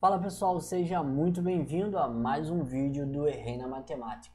Fala pessoal, seja muito bem-vindo a mais um vídeo do Errei na Matemática.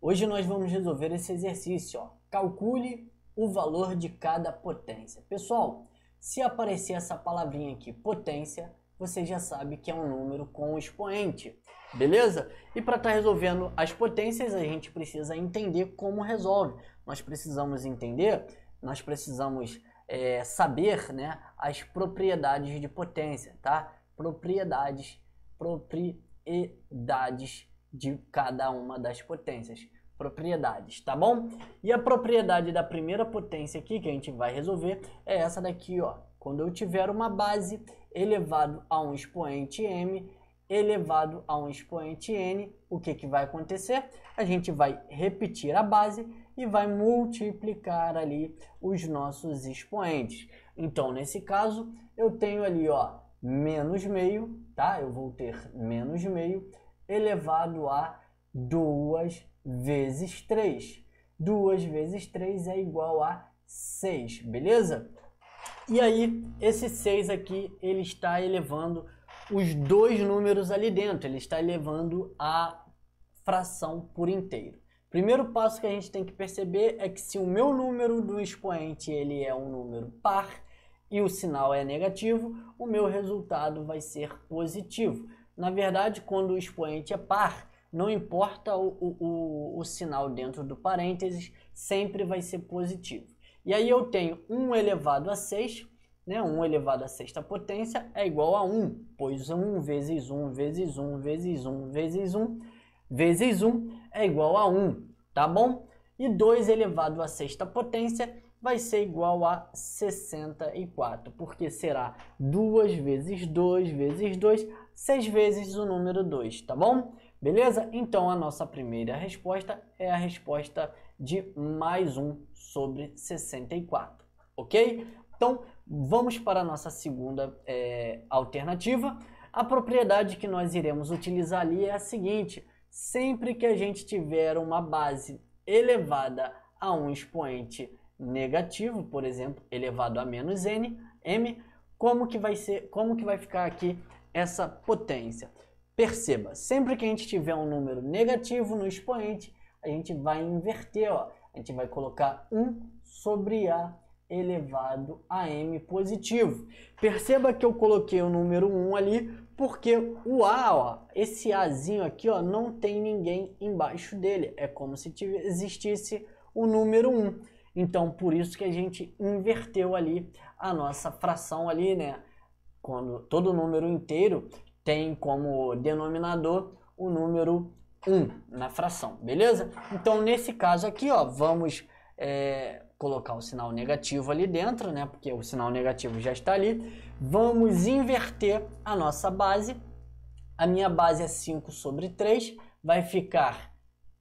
Hoje nós vamos resolver esse exercício, ó. calcule o valor de cada potência. Pessoal, se aparecer essa palavrinha aqui, potência, você já sabe que é um número com expoente, beleza? E para estar tá resolvendo as potências, a gente precisa entender como resolve. Nós precisamos entender, nós precisamos é, saber né, as propriedades de potência, tá? propriedades, propriedades de cada uma das potências. Propriedades, tá bom? E a propriedade da primeira potência aqui que a gente vai resolver é essa daqui, ó. Quando eu tiver uma base elevado a um expoente m elevado a um expoente n, o que, que vai acontecer? A gente vai repetir a base e vai multiplicar ali os nossos expoentes. Então, nesse caso, eu tenho ali, ó, menos meio, tá? Eu vou ter menos meio elevado a 2 vezes 3. 2 vezes 3 é igual a 6, beleza? E aí, esse 6 aqui, ele está elevando os dois números ali dentro, ele está elevando a fração por inteiro. Primeiro passo que a gente tem que perceber é que se o meu número do expoente ele é um número par, e o sinal é negativo, o meu resultado vai ser positivo. Na verdade, quando o expoente é par, não importa o, o, o, o sinal dentro do parênteses, sempre vai ser positivo. E aí eu tenho 1 elevado a 6, né? 1 elevado à sexta potência é igual a 1, pois 1 vezes 1 vezes 1 vezes 1 vezes 1 vezes 1 é igual a 1, tá bom? E 2 elevado à sexta potência vai ser igual a 64, porque será 2 vezes 2 vezes 2, 6 vezes o número 2, tá bom? Beleza? Então a nossa primeira resposta é a resposta de mais 1 sobre 64, ok? Então vamos para a nossa segunda é, alternativa. A propriedade que nós iremos utilizar ali é a seguinte, sempre que a gente tiver uma base elevada a um expoente negativo, por exemplo, elevado a menos n, m, como que vai ser, como que vai ficar aqui essa potência? Perceba, sempre que a gente tiver um número negativo no expoente, a gente vai inverter, ó. A gente vai colocar 1 sobre a elevado a m positivo. Perceba que eu coloquei o número 1 ali, porque o a, ó, esse azinho aqui, ó, não tem ninguém embaixo dele. É como se existisse o número 1. Então, por isso que a gente inverteu ali a nossa fração ali, né? Quando todo número inteiro tem como denominador o número 1 na fração, beleza? Então, nesse caso aqui, ó, vamos é, colocar o sinal negativo ali dentro, né? Porque o sinal negativo já está ali. Vamos inverter a nossa base. A minha base é 5 sobre 3, vai ficar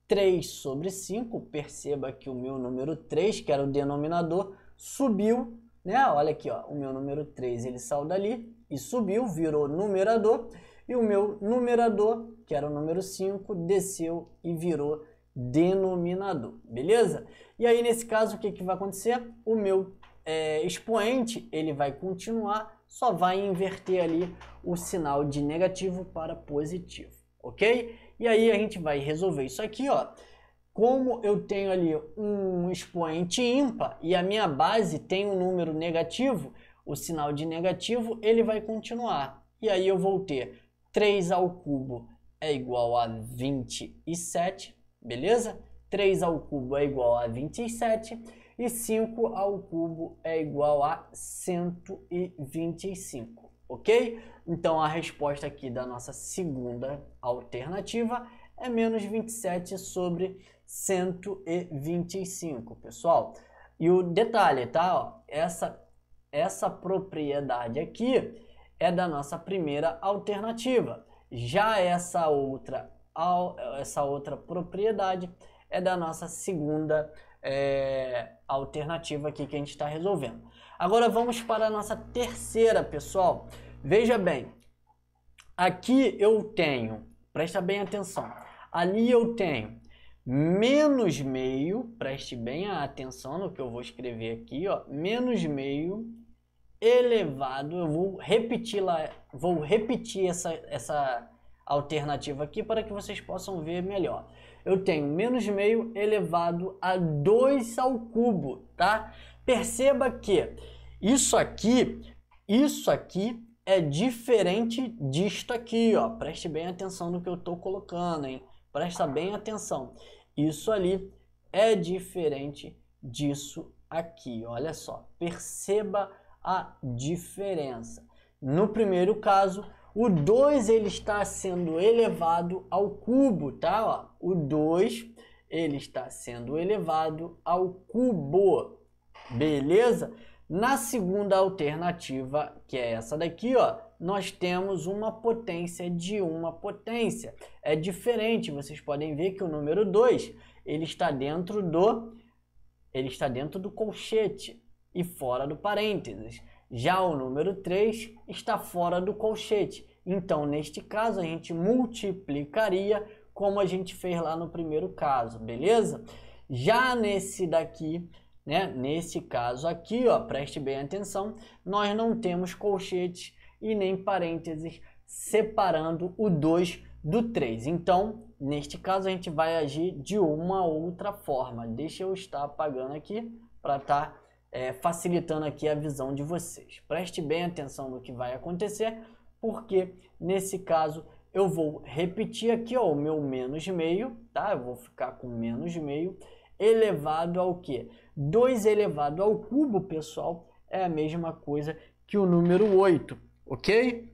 3 sobre 5, perceba que o meu número 3, que era o denominador, subiu, né? Olha aqui, ó, o meu número 3 ele saiu dali e subiu, virou numerador, e o meu numerador, que era o número 5, desceu e virou denominador, beleza? E aí, nesse caso, o que, que vai acontecer? O meu é, expoente, ele vai continuar, só vai inverter ali o sinal de negativo para positivo, ok? E aí a gente vai resolver isso aqui, ó. Como eu tenho ali um expoente ímpar e a minha base tem um número negativo, o sinal de negativo ele vai continuar. E aí eu vou ter 3 ao cubo é igual a 27, beleza? 3 ao cubo é igual a 27 e 5 ao cubo é igual a 125, ok? Então a resposta aqui da nossa segunda alternativa é menos 27 sobre 125, pessoal. E o detalhe, tá? Essa, essa propriedade aqui é da nossa primeira alternativa. Já essa outra, essa outra propriedade é da nossa segunda é, alternativa aqui que a gente está resolvendo. Agora vamos para a nossa terceira, pessoal. Veja bem, aqui eu tenho, presta bem atenção, ali eu tenho menos meio, preste bem a atenção no que eu vou escrever aqui, ó, menos meio elevado, eu vou repetir lá, vou repetir essa, essa alternativa aqui para que vocês possam ver melhor. Eu tenho menos meio elevado a 2 ao cubo, tá? Perceba que isso aqui, isso aqui é diferente disto aqui, ó. Preste bem atenção no que eu estou colocando, hein? Presta bem atenção. Isso ali é diferente disso aqui. Olha só, perceba a diferença. No primeiro caso, o 2 ele está sendo elevado ao cubo, tá? Ó, o 2 ele está sendo elevado ao cubo. Beleza? Na segunda alternativa, que é essa daqui, ó, nós temos uma potência de uma potência. É diferente, vocês podem ver que o número 2, ele está dentro do ele está dentro do colchete e fora do parênteses. Já o número 3 está fora do colchete. Então, neste caso, a gente multiplicaria como a gente fez lá no primeiro caso, beleza? Já nesse daqui, né? Nesse caso aqui, ó, preste bem atenção, nós não temos colchetes e nem parênteses separando o 2 do 3. Então, neste caso, a gente vai agir de uma outra forma. Deixa eu estar apagando aqui para estar tá, é, facilitando aqui a visão de vocês. Preste bem atenção no que vai acontecer, porque nesse caso eu vou repetir aqui ó, o meu menos meio, tá? Eu vou ficar com menos meio elevado ao que? 2 elevado ao cubo, pessoal, é a mesma coisa que o número 8, ok?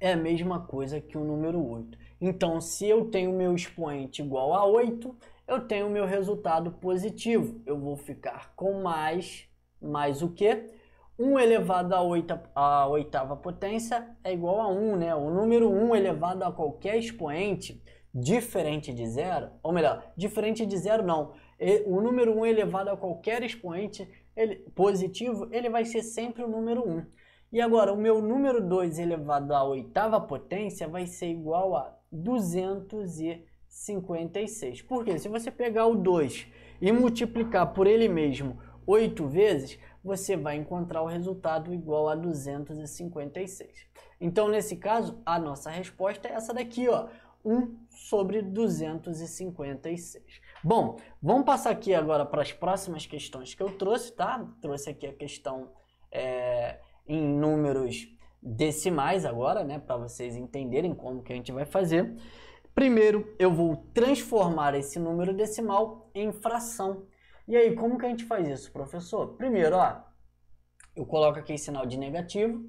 É a mesma coisa que o número 8. Então, se eu tenho meu expoente igual a 8, eu tenho meu resultado positivo. Eu vou ficar com mais, mais o quê? 1 elevado a, 8, a oitava potência é igual a 1, né? O número 1 elevado a qualquer expoente diferente de zero, ou melhor, diferente de zero não, o número 1 elevado a qualquer expoente ele, positivo, ele vai ser sempre o número 1. E agora, o meu número 2 elevado à oitava potência vai ser igual a 256. Porque se você pegar o 2 e multiplicar por ele mesmo 8 vezes, você vai encontrar o resultado igual a 256. Então, nesse caso, a nossa resposta é essa daqui, ó. 1 sobre 256. Bom, vamos passar aqui agora para as próximas questões que eu trouxe, tá? Trouxe aqui a questão é, em números decimais agora, né? Para vocês entenderem como que a gente vai fazer. Primeiro, eu vou transformar esse número decimal em fração. E aí, como que a gente faz isso, professor? Primeiro, ó, eu coloco aqui sinal de negativo,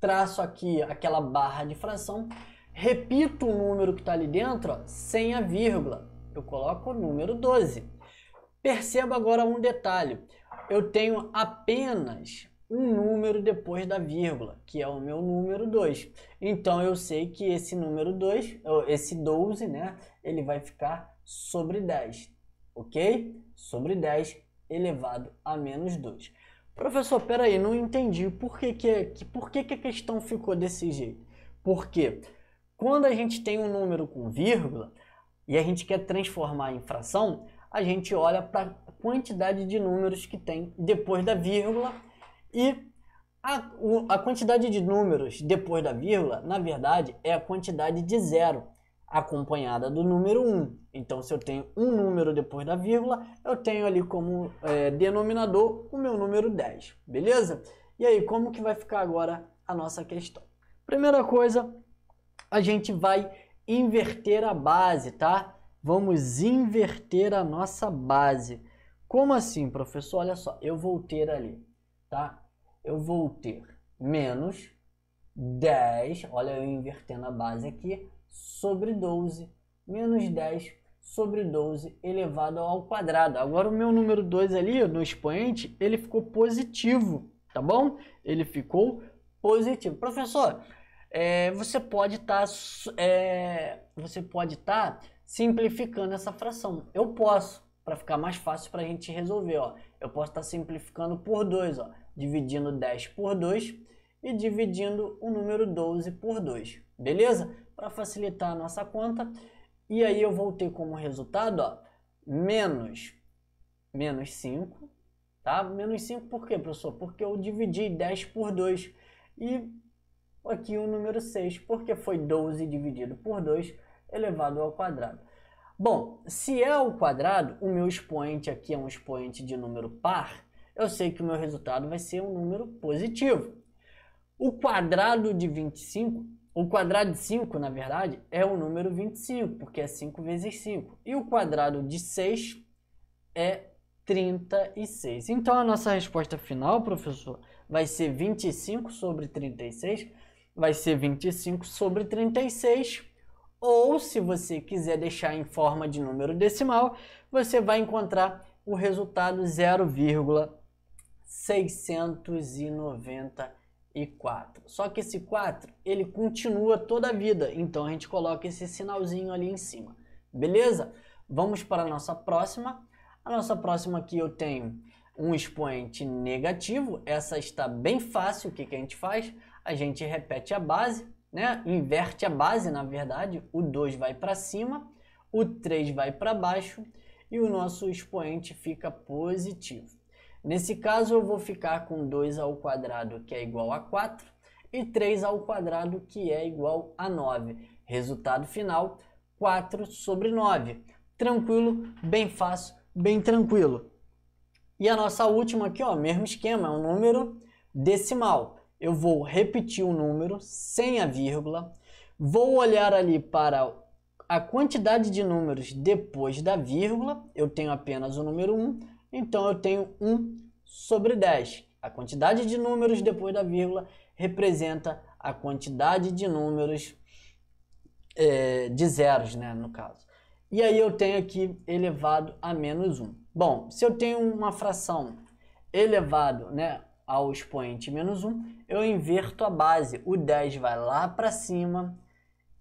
traço aqui aquela barra de fração repito o número que está ali dentro ó, sem a vírgula. Eu coloco o número 12. Perceba agora um detalhe. Eu tenho apenas um número depois da vírgula, que é o meu número 2. Então eu sei que esse número 2, esse 12, né, ele vai ficar sobre 10, ok? Sobre 10 elevado a menos 2. Professor, peraí, não entendi por que, é, que, por que, que a questão ficou desse jeito. Por quê? Porque quando a gente tem um número com vírgula e a gente quer transformar em fração, a gente olha para a quantidade de números que tem depois da vírgula e a, a quantidade de números depois da vírgula, na verdade, é a quantidade de zero acompanhada do número 1. Então, se eu tenho um número depois da vírgula, eu tenho ali como é, denominador o meu número 10, beleza? E aí, como que vai ficar agora a nossa questão? Primeira coisa, a gente vai inverter a base, tá? Vamos inverter a nossa base. Como assim, professor? Olha só, eu vou ter ali, tá? Eu vou ter menos 10, olha eu invertendo a base aqui, sobre 12, menos 10 sobre 12 elevado ao quadrado. Agora o meu número 2 ali no expoente, ele ficou positivo, tá bom? Ele ficou positivo. Professor, é, você pode tá, é, estar tá simplificando essa fração. Eu posso, para ficar mais fácil para a gente resolver. Ó. Eu posso estar tá simplificando por 2, dividindo 10 por 2 e dividindo o número 12 por 2. Beleza? Para facilitar a nossa conta. E aí eu vou ter como resultado ó, menos, menos 5. Tá? Menos 5 por quê, professor? Porque eu dividi 10 por 2. E aqui o número 6, porque foi 12 dividido por 2 elevado ao quadrado. Bom, se é ao quadrado, o meu expoente aqui é um expoente de número par, eu sei que o meu resultado vai ser um número positivo. O quadrado de 25, o quadrado de 5, na verdade, é o número 25, porque é 5 vezes 5. E o quadrado de 6 é 36. Então a nossa resposta final, professor, vai ser 25 sobre 36, vai ser 25 sobre 36, ou se você quiser deixar em forma de número decimal, você vai encontrar o resultado 0,694. Só que esse 4, ele continua toda a vida, então a gente coloca esse sinalzinho ali em cima. Beleza? Vamos para a nossa próxima. A nossa próxima aqui eu tenho um expoente negativo, essa está bem fácil, o que, que a gente faz? a gente repete a base, né? inverte a base, na verdade, o 2 vai para cima, o 3 vai para baixo e o nosso expoente fica positivo. Nesse caso, eu vou ficar com 2 ao quadrado, que é igual a 4, e 3 ao quadrado, que é igual a 9. Resultado final, 4 sobre 9. Tranquilo, bem fácil, bem tranquilo. E a nossa última aqui, ó, mesmo esquema, é um número decimal eu vou repetir o um número sem a vírgula, vou olhar ali para a quantidade de números depois da vírgula, eu tenho apenas o número 1, então eu tenho 1 sobre 10. A quantidade de números depois da vírgula representa a quantidade de números é, de zeros, né, no caso. E aí eu tenho aqui elevado a menos 1. Bom, se eu tenho uma fração elevado né, ao expoente menos 1, eu inverto a base. O 10 vai lá para cima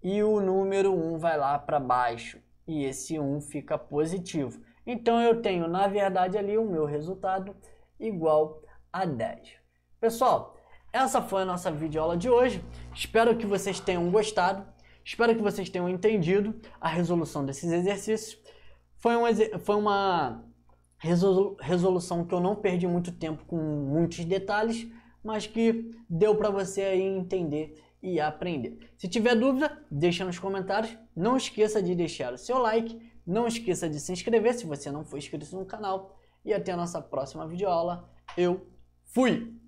e o número 1 vai lá para baixo. E esse 1 fica positivo. Então eu tenho, na verdade, ali o meu resultado igual a 10. Pessoal, essa foi a nossa videoaula de hoje. Espero que vocês tenham gostado. Espero que vocês tenham entendido a resolução desses exercícios. Foi, um, foi uma resolução que eu não perdi muito tempo com muitos detalhes, mas que deu para você aí entender e aprender. Se tiver dúvida, deixa nos comentários. Não esqueça de deixar o seu like, não esqueça de se inscrever se você não for inscrito no canal. E até a nossa próxima videoaula. Eu fui!